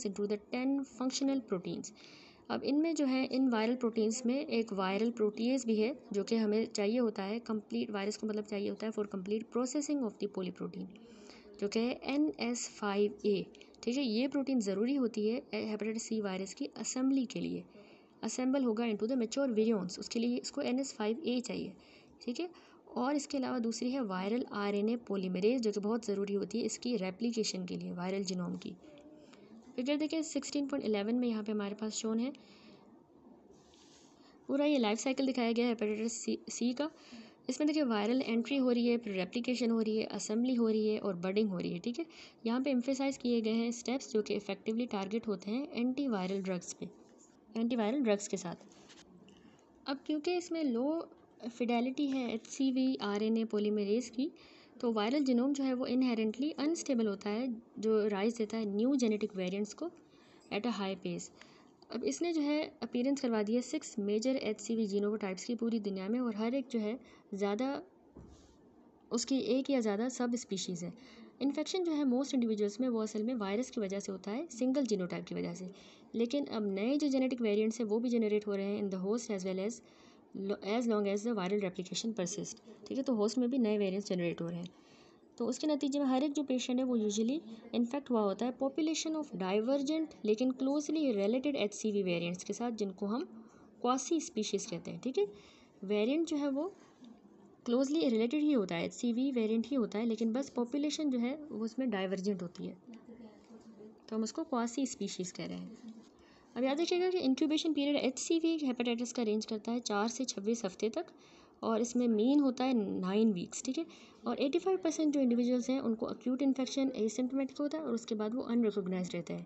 into the ten functional proteins अब इनमें जो है इन वायरल प्रोटीन्स में एक वायरल प्रोटीज भी है जो कि हमें चाहिए होता है कंप्लीट वायरस को मतलब चाहिए होता है for complete processing of the polyprotein जो कि है एन एस फाइव ए ठीक है ये प्रोटीन ज़रूरी होती है हेपेटाइटिस सी वायरस की असम्बली के लिए असेंबल होगा इनटू द मेच्योर वीरियंस उसके लिए इसको एन एस फाइव ए चाहिए ठीक है और इसके अलावा दूसरी है viral R N A polymerase जो कि बहुत ज़रूरी होती है इसकी रेप्लीकेशन के लिए वायरल जिनोम की फिगर देखिए सिक्सटीन पॉइंट एलेवन में यहाँ पे हमारे पास शोन है पूरा ये लाइफ साइकिल दिखाया गया है हेपेटाइटिस सी सी का इसमें देखिए वायरल एंट्री हो रही है फिर रेप्लिकेशन हो रही है असेंबली हो रही है और बर्डिंग हो रही है ठीक है यहाँ पे एम्फेसाइज किए गए हैं स्टेप्स जो कि इफेक्टिवली टारगेट होते हैं एंटी वायरल ड्रग्स पे एंटी वायरल ड्रग्स के साथ अब क्योंकि इसमें लो फिडेलिटी है H C V R N A polymerase की तो वायरल जीनोम जो है वो इनहेरेंटली अनस्टेबल होता है जो राइज देता है न्यू जेनेटिक वेरियंट्स को एट अ हाई पेस अब इसने जो है अपीरेंस करवा दी है six major H C V genome types की पूरी दुनिया में और हर एक जो है ज़्यादा उसकी एक या ज़्यादा सब स्पीशीज़ है इन्फेक्शन जो है मोस्ट इंडिविजुअल्स में वो असल में वायरस की वजह से होता है सिंगल जीनोटाइप की वजह से लेकिन अब नए जो जेनेटिक वेरिएंट्स हैं वो भी जनरेट हो रहे हैं in the host as well as as long as the viral replication persist ठीक है तो होस्ट में भी नए वेरिएंट्स जनरेट हो रहे हैं तो उसके नतीजे में हर एक जो पेशेंट है वो यूजुअली इन्फेक्ट हुआ होता है पॉपुलेशन ऑफ डाइवर्जेंट लेकिन closely related H C V variants के साथ जिनको हम क्वासी स्पीशीज़ कहते हैं ठीक है वेरिएंट जो है वो क्लोजली रिलेटेड ही होता है एच सी वी वेरियंट ही होता है लेकिन बस पॉपुलेशन जो है वो उसमें डाइवर्जेंट होती है तो हम उसको क्वासी स्पीशीज़ कह रहे हैं अब याद रखिएगा कि इंक्यूबेशन पीरियड एच हेपेटाइटिस का रेंज करता है चार से छब्बीस हफ्ते तक और इसमें मेन होता है नाइन वीक्स ठीक है और एटी फाइव परसेंट जो इंडिविजुअल्स हैं उनको अक्यूट इन्फेक्शन एसिम्टोमेटिक होता है और उसके बाद वो अनरिकोगनाइज रहता है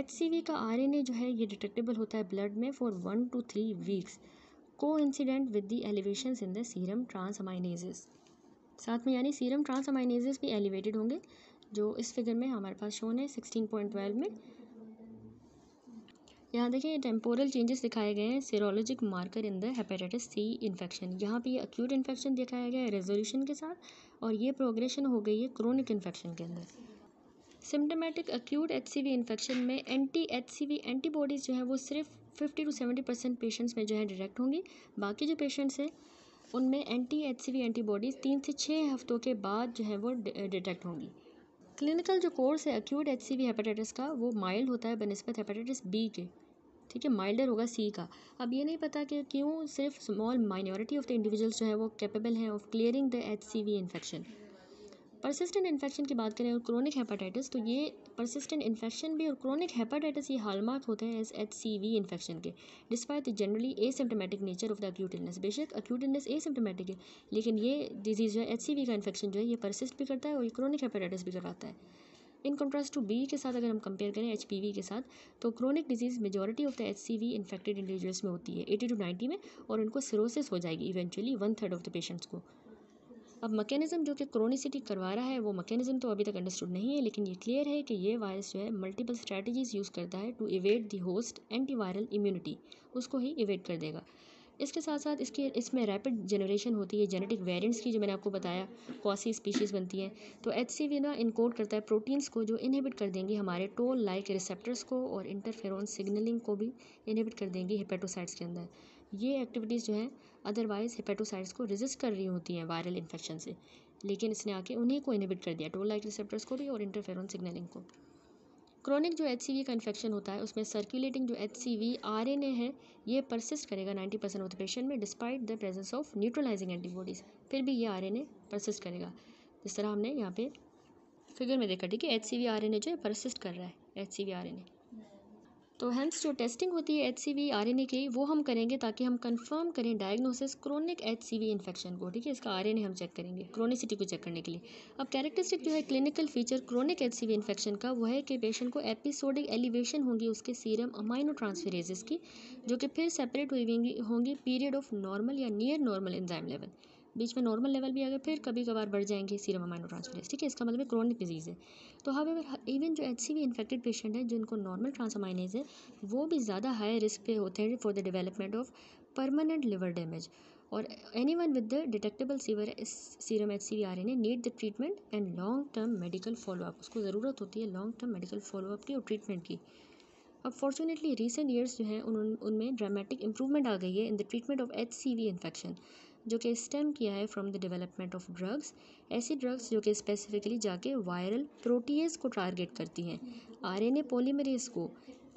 एच का आर जो है ये डिटेक्टेबल होता है ब्लड में for one to three weeks को incident with the elevation in the serum transaminases साथ में यानी सीरम ट्रांसमाइनेजेस भी एलिवेटेड होंगे जो इस फिगर में हमारे पास शोन है सिक्सटीन पॉइंट ट्वेल्व में यहाँ देखिए टेम्पोरल चेंजेस दिखाए गए हैं serologic marker in the hepatitis C infection यहाँ पे अक्यूट इन्फेक्शन दिखाया गया है रेजोल्यूशन के साथ और ये प्रोग्रेशन हो गई है क्रोनिक इन्फेक्शन के अंदर सिम्टोमेटिक अक्यूट एच इन्फेक्शन में एंटी एच एंटीबॉडीज़ जो है वो सिर्फ fifty to seventy percent patients में जो है डिटेक्ट होंगी बाकी जो पेशेंट्स हैं उनमें एंटी एच एंटीबॉडीज़ तीन से छः हफ्तों के बाद जो है वो डिटेक्ट होंगी क्लिनिकल जो कोर्स है अक्यूट एच हेपेटाइटिस का वो माइल्ड होता है बनस्पत हेपेटाइटिस बी के ठीक है माइल्डर होगा सी का अब ये नहीं पता कि क्यों सिर्फ small minority of the individuals जो है वो कैपेबल हैं of clearing the H C V infection persistent infection की बात करें और क्रोनिक हेपाटाइटिस तो ये परसिस्टेंट इन्फेक्शन भी और क्रोनिक हेपाटाइटिस ये हालमार्क होते हैं as H C V infection के despite the generally asymptomatic nature of the acute illness बेशक अक्यूट इलनेस एसिम्टोमेटिक है लेकिन ये डिजीज़ जो है एच सी वी का इन्फेक्शन जो है ये परसिस्ट भी करता है और ये क्रोनिक हेपाटाइटिस भी करवाता है इन कंट्रास्ट टू बी के साथ अगर हम कंपेयर करें एच के साथ तो chronic disease majority of the H C infected individuals में होती है एटी टू नाइन्टी में और उनको सिरोसिस हो जाएगी eventually one third of the patients को अब मकैनिज़म जो कि क्रोनिसिटी करवा रहा है वो मकैनिज़म तो अभी तक अंडरस्टूड नहीं है लेकिन ये क्लियर है कि ये वायरस जो है मल्टीपल स्ट्रैटेजीज़ यूज़ करता है to evade the host antiviral immunity उसको ही इवेट कर देगा इसके साथ साथ इसके इसमें रैपिड जनरेशन होती है जेनेटिक वेरिएंट्स की जो मैंने आपको बताया कौसी स्पीशीज़ बनती हैं तो एच सी वी ना इनकोड करता है प्रोटीन्स को जो इनहिबिट कर देंगी हमारे टोल लाइक रिसेप्टर्स को और इंटरफेरॉन सिग्नलिंग को भी इनहिबिट कर देंगी हिपेटोसाइट्स के अंदर ये एक्टिविटीज़ जो हैं अदरवाइज़ हिपेटोसाइट्स को रेजिस्ट कर रही होती हैं वायरल इन्फेक्शन से लेकिन इसने आके उन्हीं को इनहिबिट कर दिया टोल लाइक रिसेप्टर्स को भी और इंटरफेरॉन सिग्नलिंग को क्रोनिक जो एच सी वी का इन्फेक्शन होता है उसमें सर्कुलेटिंग जो H C V R N A है ये परसिस्ट करेगा ninety percent of the patient में despite the presence of neutralising antibodies फिर भी ये आर एन ए परसिस्ट करेगा जिस तरह हमने यहाँ पे फिगर में देखा ठीक है H C V R N A जो है परसिस्ट कर रहा है H C V R N A तो हेम्स जो टेस्टिंग होती है H C V R N A की वो हम करेंगे ताकि हम कंफर्म करें diagnosis chronic H C V infection को ठीक है इसका आर एन ए हम चेक करेंगे क्रोनिसिटी को चेक करने के लिए अब कैरेक्टरिस्टिक जो है clinical feature chronic H C V infection का वो है कि पेशेंट को एपिसोडिक एलिवेशन होंगी उसके सीरम अमाइनो ट्रांसफरेजेस की जो कि फिर सेपरेट हुई होंगी पीरियड ऑफ नॉर्मल या नियर नॉर्मल एंजाइम लेवल बीच में नॉर्मल लेवल भी आ फिर कभी कभार बढ़ जाएंगे सीरम अमाइनो ट्रांसफरेज ठीक है इसका मतलब क्रॉनिक डिजीज़ है तो अगर इवन जो एच सी इन्फेक्टेड पेशेंट है जिनको नॉर्मल ट्रांसमाइनेज है वो भी ज़्यादा हाई रिस्क पे होते हैं for the development of permanent liver damage और anyone with the detectable severe serum H C R N A need the treatment and long term medical follow up उसको ज़रूरत होती है लॉन्ग टर्म मेडिकल फॉलोअप की और treatment की अब fortunately recent years जो हैं उन उनमें ड्रामेटिक इंप्रूवमेंट आ गई है in the treatment of H C V infection जो कि स्टेम किया है from the development of drugs ऐसी ड्रग्स जो कि स्पेसिफिकली जाके वायरल प्रोटीज को टारगेट करती हैं आरएनए पॉलीमरेज को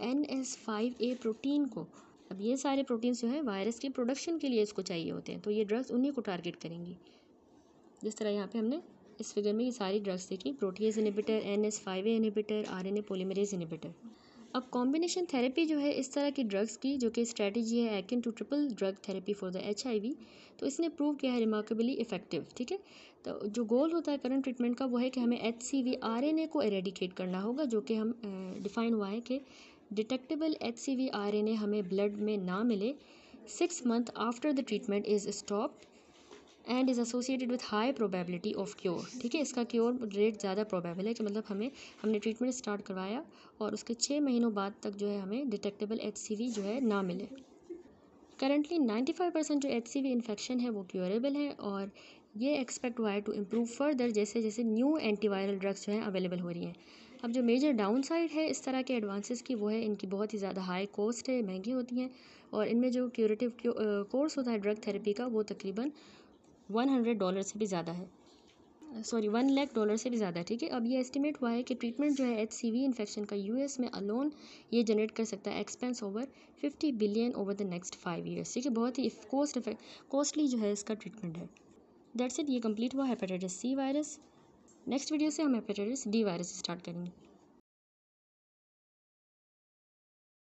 N S five A protein को अब ये सारे प्रोटीन्स जो है वायरस के प्रोडक्शन के लिए इसको चाहिए होते हैं तो ये ड्रग्स उन्हीं को टारगेट करेंगी जिस तरह यहाँ पे हमने इस फिगर में ये सारी ड्रग्स देखी protease inhibitor N S five A inhibitor R N A polymerase inhibitor अब कॉम्बिनेशन थेरेपी जो है इस तरह की ड्रग्स की जो कि स्ट्रेटजी है एक्न to triple drug therapy for the H तो इसने प्रूव किया है रिमार्केबली इफेक्टिव ठीक है तो जो गोल होता है करंट ट्रीटमेंट का वो है कि हमें H C V R N A को एरेडिकेट करना होगा जो कि हम डिफाइन हुआ है कि detectable H C V R N A हमें ब्लड में ना मिले six month after the treatment is stop and is associated with high probability of cure ठीक है इसका क्योर रेट ज़्यादा प्रोबेबल है कि मतलब हमें हमने ट्रीटमेंट स्टार्ट करवाया और उसके छः महीनों बाद तक जो है हमें डिटेक्टेबल एच जो है ना मिले करंटली फाइव परसेंट जो एच सी वी इन्फेक्शन है वो क्योरेबल है और ये एक्सपेक्ट हुआ है टू इम्प्रूव फर्दर जैसे जैसे न्यू एंटीवायरल ड्रग्स जो हैं अवेलेबल हो रही हैं अब जो मेजर डाउन साइड है इस तरह के एडवांसेस की वो है इनकी बहुत ही ज़्यादा हाई कॉस्ट है महंगी होती हैं और इनमें जो क्योरेटिव कोर्स होता है ड्रग थेरेपी का वो तकरीबन वन हंड्रेड डॉलर से भी ज़्यादा है सॉरी वन लाख डॉलर से भी ज़्यादा है ठीक है अब ये एस्टिमेट हुआ है कि ट्रीटमेंट जो है एच इन्फेक्शन का यूएस में अलोन ये जनरेट कर सकता है expense over fifty billion over the next five years ठीक है बहुत ही कॉस्ट कॉस्टली जो है इसका ट्रीटमेंट है दैट्स इट ये कंप्लीट हुआ hepatitis C virus next video से हम हेपेटाइटिस डी वायरस स्टार्ट करेंगे